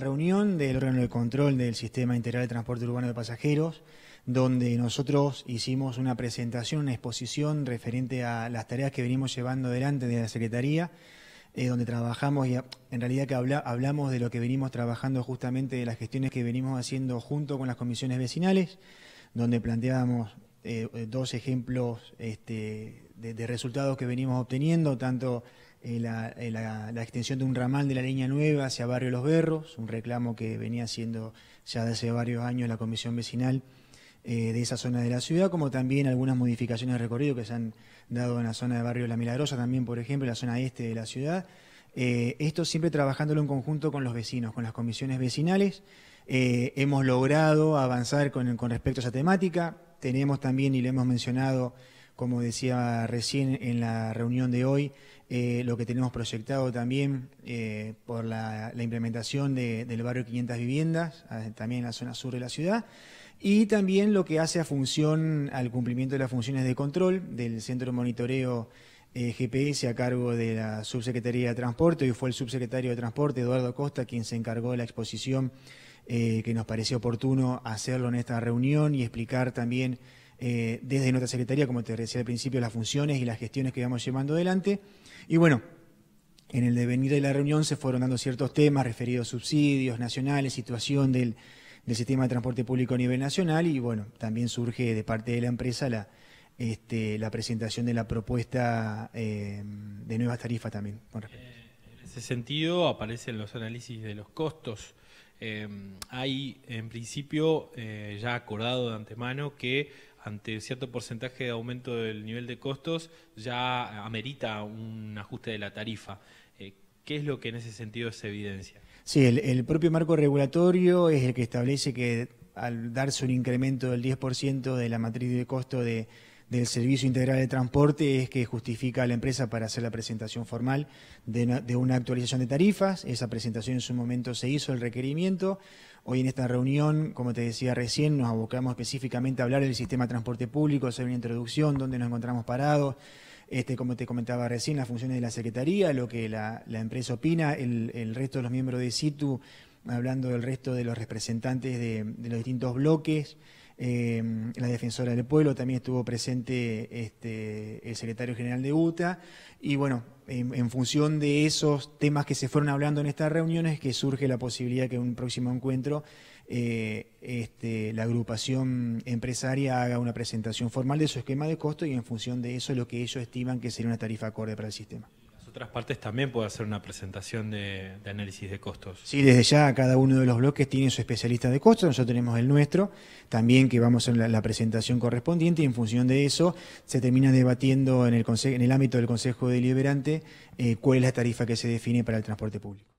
reunión del órgano de control del Sistema Integral de Transporte Urbano de Pasajeros, donde nosotros hicimos una presentación, una exposición referente a las tareas que venimos llevando adelante de la Secretaría, eh, donde trabajamos y en realidad que hablamos de lo que venimos trabajando justamente, de las gestiones que venimos haciendo junto con las comisiones vecinales, donde planteábamos eh, dos ejemplos este, de resultados que venimos obteniendo, tanto eh, eh, la, extensión de un ramal de la línea nueva hacia Barrio Los Berros, un reclamo que venía haciendo ya desde hace varios años la Comisión Vecinal eh, de esa zona de la ciudad, como también algunas modificaciones de recorrido que se han dado en la zona de Barrio La Milagrosa, también, por ejemplo, en la zona este de la ciudad. esto siempre trabajándolo en conjunto con los vecinos, con las comisiones vecinales. hemos logrado avanzar con, con respecto a esa temática. Tenemos también, y lo hemos mencionado, como decía recién en la reunión de hoy, eh, lo que tenemos proyectado también eh, por la, implementación del barrio 500 viviendas, también en la zona sur de la ciudad, y también lo que hace a función al cumplimiento de las funciones de control del Centro de Monitoreo eh, GPS a cargo de la Subsecretaría de Transporte, y fue el subsecretario de Transporte, Eduardo Costa, quien se encargó de la exposición que nos pareció oportuno hacerlo en esta reunión y explicar también eh, desde nuestra Secretaría, como te decía al principio, las funciones y las gestiones que vamos llevando adelante. Y bueno, en el devenir de la reunión se fueron dando ciertos temas referidos a subsidios nacionales, situación del, sistema de transporte público a nivel nacional y bueno, también surge de parte de la empresa la, este, presentación de la propuesta eh, de nuevas tarifas también. Eh, en ese sentido aparecen los análisis de los costos. hay en principio ya acordado de antemano que ante cierto porcentaje de aumento del nivel de costos ya amerita un ajuste de la tarifa. Eh, ¿Qué es lo que en ese sentido se evidencia? Sí, el, propio marco regulatorio es el que establece que al darse un incremento del 10% de la matriz de costo de, del Servicio Integral de Transporte es que justifica a la empresa para hacer la presentación formal de una, actualización de tarifas. Esa presentación en su momento se hizo, el requerimiento. Hoy en esta reunión, como te decía recién, nos abocamos específicamente a hablar del sistema de transporte público, hacer una introducción, dónde nos encontramos parados, este, como te comentaba recién, las funciones de la Secretaría, lo que la, empresa opina, el, resto de los miembros de situ, hablando del resto de los representantes de los distintos bloques, Em, la defensora del pueblo, también estuvo presente este, el secretario general de UTA, y bueno, en, función de esos temas que se fueron hablando en estas reuniones, que surge la posibilidad que en un próximo encuentro eh, este, la agrupación empresaria haga una presentación formal de su esquema de costo y en función de eso lo que ellos estiman que sería una tarifa acorde para el sistema otras partes también puede hacer una presentación de, análisis de costos. Sí, desde ya cada uno de los bloques tiene su especialista de costos, nosotros tenemos el nuestro, también que vamos a la, presentación correspondiente y en función de eso se termina debatiendo en el, en el ámbito del Consejo Deliberante eh, cuál es la tarifa que se define para el transporte público.